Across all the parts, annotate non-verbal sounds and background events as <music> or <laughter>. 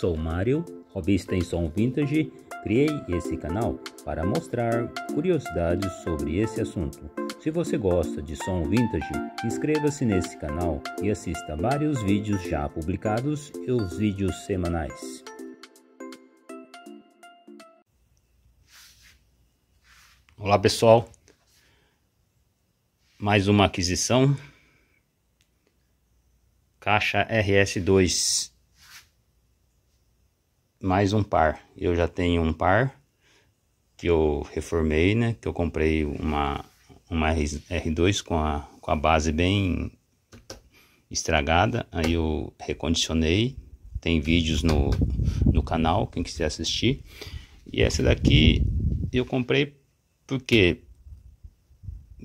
Sou Mário, hobbyista em som vintage. Criei esse canal para mostrar curiosidades sobre esse assunto. Se você gosta de som vintage, inscreva-se nesse canal e assista vários vídeos já publicados e os vídeos semanais. Olá pessoal, mais uma aquisição, caixa RS2 mais um par. Eu já tenho um par que eu reformei, né? Que eu comprei uma, uma R2 com a, com a base bem estragada. Aí eu recondicionei. Tem vídeos no, no canal, quem quiser assistir. E essa daqui eu comprei porque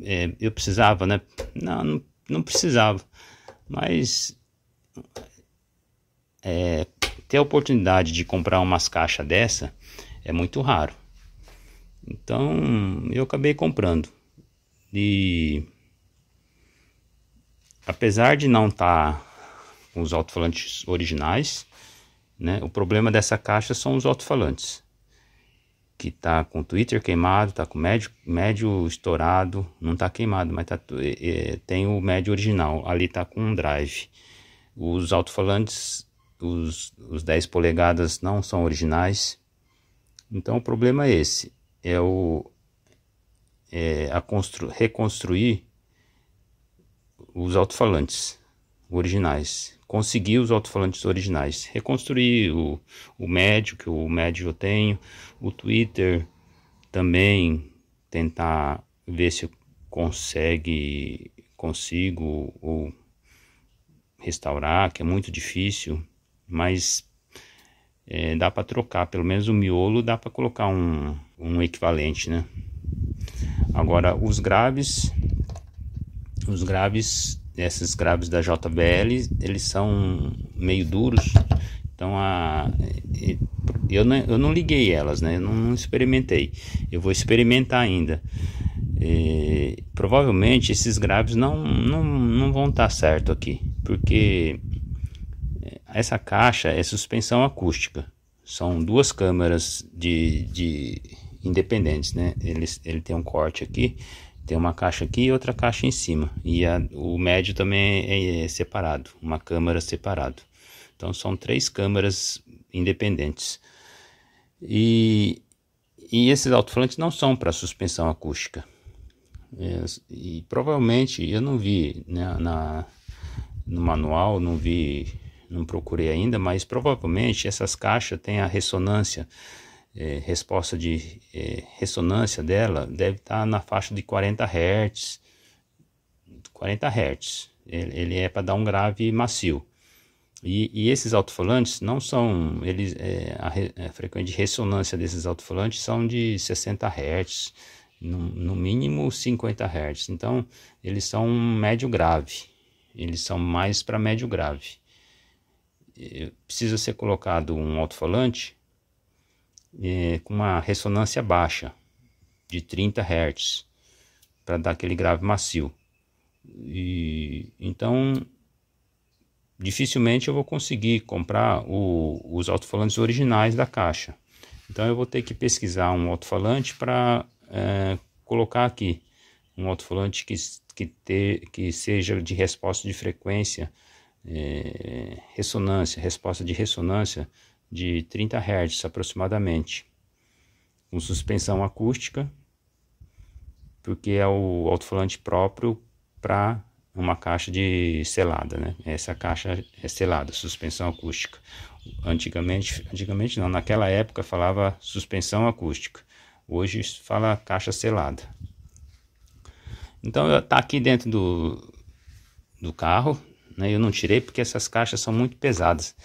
é, eu precisava, né? Não, não, não precisava. Mas é, ter a oportunidade de comprar umas caixas dessa é muito raro. Então eu acabei comprando. E apesar de não estar tá com os alto-falantes originais, né, o problema dessa caixa são os alto-falantes. Que tá com o Twitter queimado, tá com o médio, médio estourado, não tá queimado, mas tá, é, é, tem o médio original, ali tá com um drive. Os alto-falantes os, os 10 polegadas não são originais. Então o problema é esse, é, o, é a reconstruir os alto-falantes originais, conseguir os alto-falantes originais, reconstruir o, o médio, que o médio eu tenho, o Twitter também, tentar ver se consegue, consigo ou restaurar, que é muito difícil mas é, dá para trocar, pelo menos o miolo dá para colocar um, um equivalente, né? Agora os graves, os graves, esses graves da JBL, eles são meio duros, então a eu não, eu não liguei elas, né? Eu não, não experimentei. Eu vou experimentar ainda. E, é, provavelmente esses graves não, não, não vão estar tá certo aqui, porque essa caixa é suspensão acústica. São duas câmeras de, de independentes, né? Ele, ele tem um corte aqui, tem uma caixa aqui e outra caixa em cima. E a, o médio também é, é separado, uma câmera separado. Então são três câmeras independentes. E, e esses alto-falantes não são para suspensão acústica. E, é, e, provavelmente eu não vi né, na, no manual, não vi não procurei ainda, mas provavelmente essas caixas têm a ressonância, é, resposta de é, ressonância dela deve estar tá na faixa de 40 Hz, 40 Hz, ele, ele é para dar um grave macio. E, e esses alto-falantes não são, eles, é, a, a, frequência de ressonância desses alto-falantes são de 60 Hz, no, no mínimo 50 Hz, então eles são médio grave, eles são mais para médio grave precisa ser colocado um alto-falante é, com uma ressonância baixa, de 30 Hz, para dar aquele grave macio. E, então, dificilmente eu vou conseguir comprar o, os alto-falantes originais da caixa. Então, eu vou ter que pesquisar um alto-falante para é, colocar aqui um alto-falante que, que, que seja de resposta de frequência é, ressonância, resposta de ressonância de 30 Hz aproximadamente, com suspensão acústica, porque é o alto-falante próprio para uma caixa de selada, né? Essa caixa é selada, suspensão acústica. Antigamente, antigamente não, naquela época falava suspensão acústica. Hoje fala caixa selada. Então tá aqui dentro do, do carro, né? Eu não tirei porque essas caixas são muito pesadas.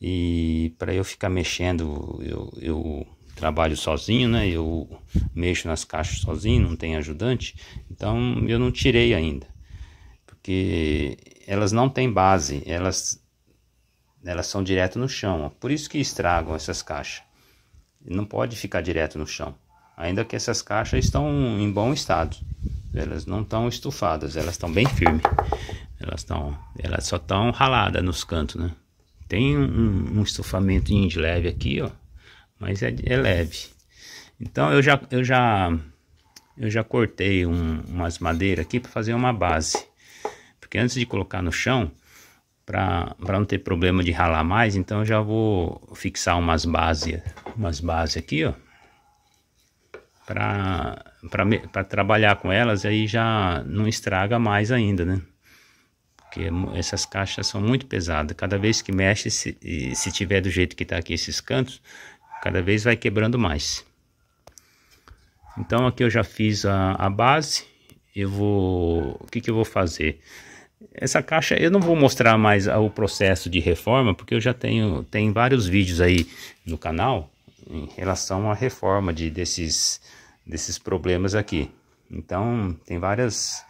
E para eu ficar mexendo, eu, eu trabalho sozinho, né? Eu mexo nas caixas sozinho, não tem ajudante. Então eu não tirei ainda. Porque elas não têm base, elas elas são direto no chão. Ó. Por isso que estragam essas caixas. Não pode ficar direto no chão ainda que essas caixas estão em bom estado. Elas não estão estufadas, elas estão bem firmes. Elas estão, elas só estão raladas nos cantos, né? Tem um, um estufamento de leve aqui, ó, mas é, é, leve. Então eu já, eu já, eu já cortei um, umas madeiras aqui para fazer uma base, porque antes de colocar no chão, para não ter problema de ralar mais, então eu já vou fixar umas bases, umas bases aqui, ó para trabalhar com elas, aí já não estraga mais ainda, né? Porque essas caixas são muito pesadas. Cada vez que mexe, se, se tiver do jeito que está aqui esses cantos, cada vez vai quebrando mais. Então aqui eu já fiz a, a base. Eu vou... O que, que eu vou fazer? Essa caixa, eu não vou mostrar mais o processo de reforma, porque eu já tenho tem vários vídeos aí no canal em relação à reforma de desses desses problemas aqui. Então, tem várias,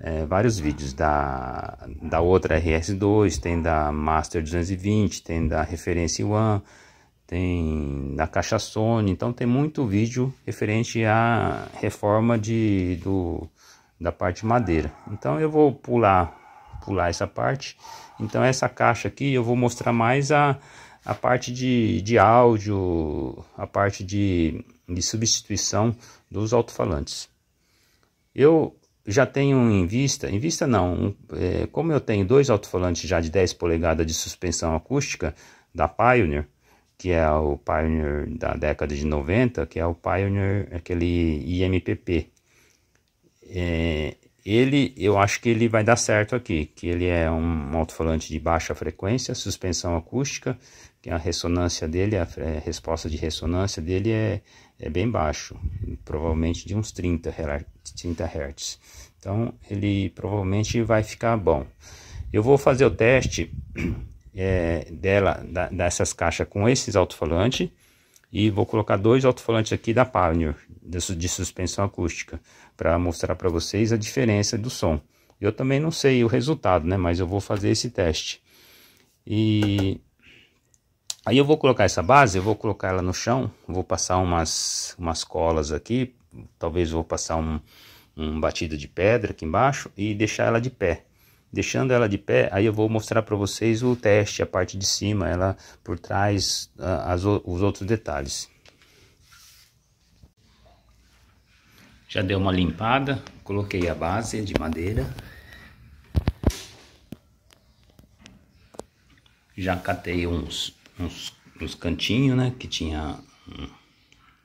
é, vários vídeos da, da outra RS2, tem da Master 220, tem da Referência One, tem da caixa Sony, então tem muito vídeo referente à reforma de, do, da parte madeira. Então eu vou pular, pular essa parte. Então essa caixa aqui eu vou mostrar mais a, a parte de, de áudio, a parte de de substituição dos alto-falantes. Eu já tenho em vista, em vista não, um, é, como eu tenho dois alto-falantes já de 10 polegadas de suspensão acústica da Pioneer, que é o Pioneer da década de 90, que é o Pioneer, aquele IMPP. É, ele, eu acho que ele vai dar certo aqui, que ele é um alto-falante de baixa frequência, suspensão acústica, que a ressonância dele, a, a resposta de ressonância dele é, é bem baixo, provavelmente de uns 30, 30 Hz. Então, ele provavelmente vai ficar bom. Eu vou fazer o teste <clears throat> é, dela, da, dessas caixas com esses alto-falantes. E vou colocar dois alto-falantes aqui da Pioneer, de suspensão acústica, para mostrar para vocês a diferença do som. Eu também não sei o resultado, né? Mas eu vou fazer esse teste. E Aí eu vou colocar essa base, eu vou colocar ela no chão, vou passar umas, umas colas aqui, talvez vou passar um, um batido de pedra aqui embaixo e deixar ela de pé. Deixando ela de pé, aí eu vou mostrar para vocês o teste, a parte de cima, ela por trás, as, os outros detalhes. Já deu uma limpada, coloquei a base de madeira. Já catei uns uns, uns cantinhos, né? Que tinha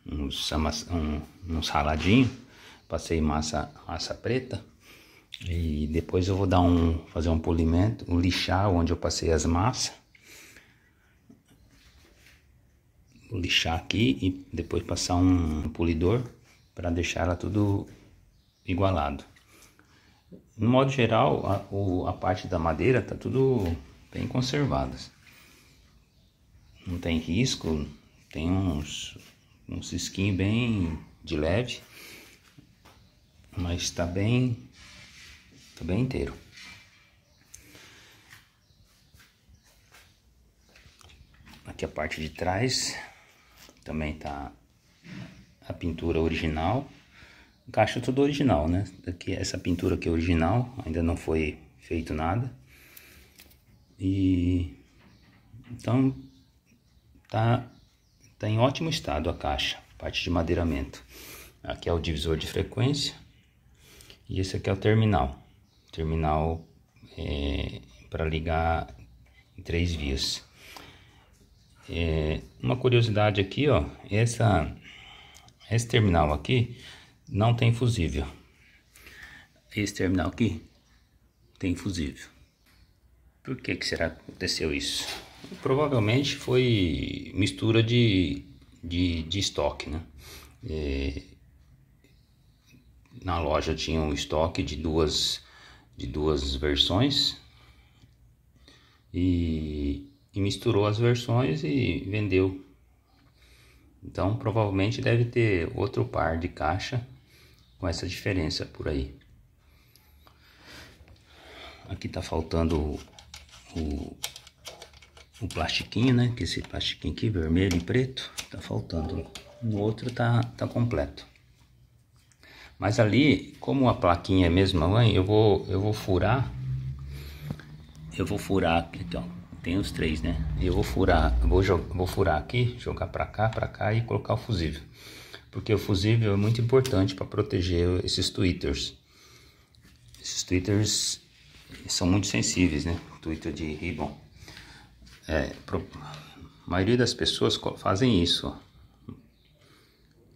uns, um, uns raladinhos. Passei massa, massa preta. E depois eu vou dar um, fazer um polimento, um lixar onde eu passei as massas. Vou lixar aqui e depois passar um polidor para deixar ela tudo igualado. No modo geral, a, o, a parte da madeira tá tudo bem conservada não tem risco, tem uns, uns cisquinho bem de leve, mas está bem, tá bem inteiro. Aqui a parte de trás também tá a pintura original. Encaixa tudo original, né? Aqui, essa pintura aqui é original, ainda não foi feito nada. E então Está tá em ótimo estado a caixa, parte de madeiramento. Aqui é o divisor de frequência e esse aqui é o terminal. Terminal é, para ligar em três vias. É, uma curiosidade aqui, ó, essa, esse terminal aqui não tem fusível. Esse terminal aqui tem fusível. Por que, que será que aconteceu isso? Provavelmente foi mistura de, de, de estoque, né? É, na loja tinha um estoque de duas, de duas versões e, e misturou as versões e vendeu. Então provavelmente deve ter outro par de caixa com essa diferença por aí. Aqui tá faltando o, o plastiquinho, né? Que esse plastiquinho aqui, vermelho e preto, tá faltando. No outro tá, tá completo. Mas ali, como a plaquinha é mesma mãe, eu vou, eu vou furar. Eu vou furar aqui, ó. Tem os três, né? Eu vou furar, vou, vou furar aqui, jogar pra cá, pra cá e colocar o fusível. Porque o fusível é muito importante para proteger esses twitters. Esses twitters são muito sensíveis, né? Twitter de ribbon. É, a maioria das pessoas fazem isso.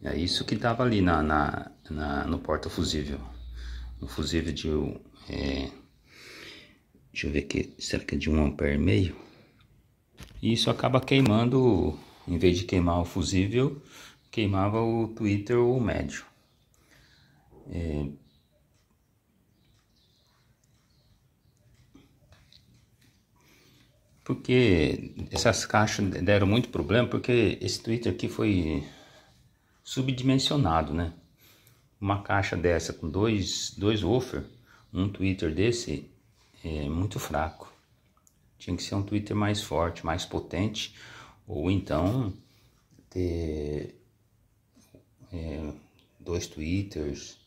É isso que estava ali na, na, na, no porta-fusível. o fusível de. É, deixa eu ver aqui, será que é de 1 ampere meio? E isso acaba queimando, em vez de queimar o fusível, queimava o Twitter ou o médio. É, porque essas caixas deram muito problema, porque esse Twitter aqui foi subdimensionado, né? Uma caixa dessa com dois, dois woofer, um Twitter desse é muito fraco. Tinha que ser um Twitter mais forte, mais potente, ou então ter é, dois Twitters.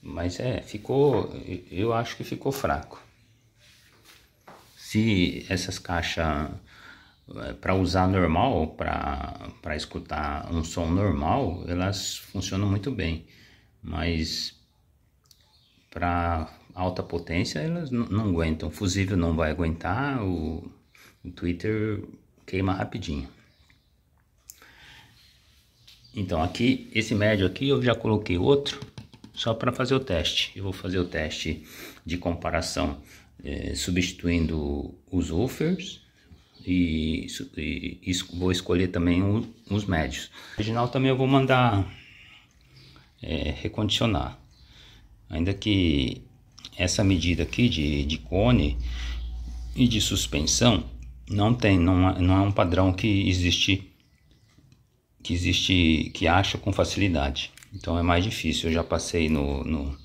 Mas é, ficou, eu acho que ficou fraco. Se essas caixas eh, para usar normal, para escutar um som normal, elas funcionam muito bem, mas para alta potência elas não aguentam. O fusível não vai aguentar, o, o Twitter queima rapidinho. Então aqui, esse médio aqui eu já coloquei outro só para fazer o teste. Eu vou fazer o teste de comparação é, substituindo os woofers e, e, e, vou escolher também o, os médios. O original também eu vou mandar é, recondicionar. Ainda que essa medida aqui de, de cone e de suspensão não tem, não, não é um padrão que existe, que existe, que acha com facilidade. Então é mais difícil. Eu já passei no, no,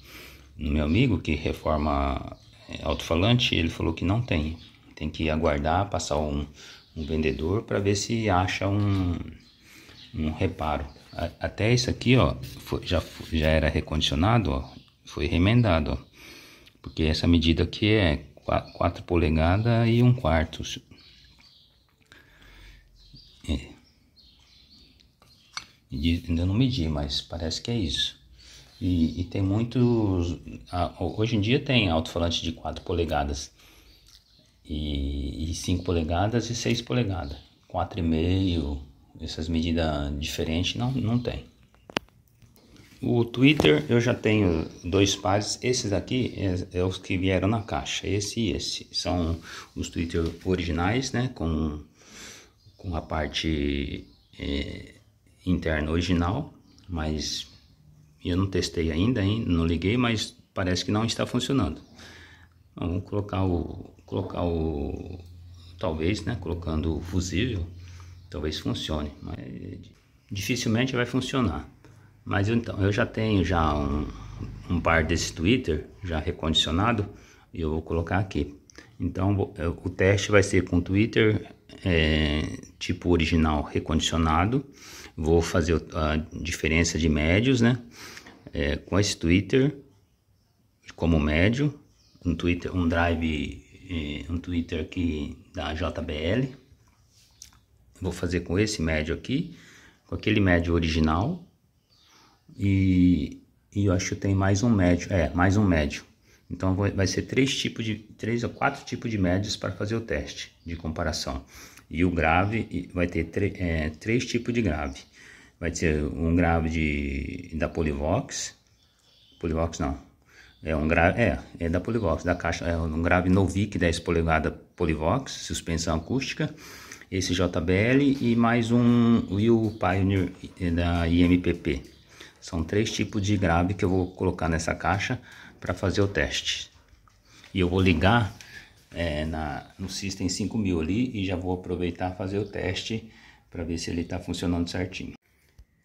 no meu amigo que reforma é, alto-falante, ele falou que não tem. Tem que aguardar, passar um, um vendedor para ver se acha um, um reparo. até isso aqui, ó, foi, já, já era recondicionado, ó, foi remendado, ó, porque essa medida aqui é 4 polegadas e 1 um quarto. É. Ainda não medi, mas parece que é isso. E, e tem muitos. Hoje em dia tem alto-falante de 4 polegadas, e, e 5 polegadas e 6 polegadas. 4,5, essas medidas diferentes, não, não tem. O Twitter eu já tenho dois pares, esses aqui é, é, os que vieram na caixa, esse e esse. São os Twitter originais, né, com, com a parte é, interna original, mas eu não testei ainda, hein? não liguei, mas parece que não está funcionando. Então, vamos colocar o, colocar o, talvez, né? Colocando o fusível, talvez funcione, mas dificilmente vai funcionar. Mas então, eu já tenho já um, um par desse Twitter já recondicionado e eu vou colocar aqui. Então é, o teste vai ser com Twitter é, tipo original recondicionado. Vou fazer a diferença de médios, né? é, com esse Twitter como médio, um Twitter, um drive, é, um Twitter aqui da JBL. Vou fazer com esse médio aqui, com aquele médio original e, e eu acho que tem mais um médio, é, mais um médio. Então vai ser três tipos de três ou quatro tipos de médios para fazer o teste de comparação. E o grave vai ter é, três tipos de grave vai ser um grave de, da Polivox, Polivox não, é um grave, é, é da Polivox, da caixa, é um grave Novik 10 polegada Polivox, suspensão acústica, esse JBL e mais um Will Pioneer da IMPP. São três tipos de grave que eu vou colocar nessa caixa para fazer o teste. E eu vou ligar é, na, no System 5000 ali e já vou aproveitar fazer o teste para ver se ele está funcionando certinho.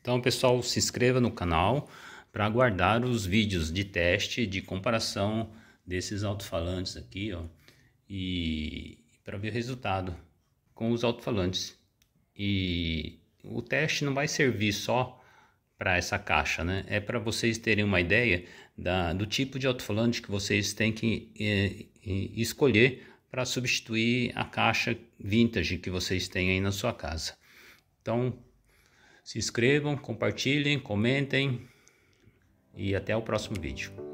Então, pessoal, se inscreva no canal para aguardar os vídeos de teste, de comparação desses alto-falantes aqui, ó, e para ver o resultado com os alto-falantes. E o teste não vai servir só para essa caixa, né? É para vocês terem uma ideia da, do tipo de alto-falante que vocês têm que eh, escolher para substituir a caixa vintage que vocês têm aí na sua casa. Então, se inscrevam, compartilhem, comentem e até o próximo vídeo.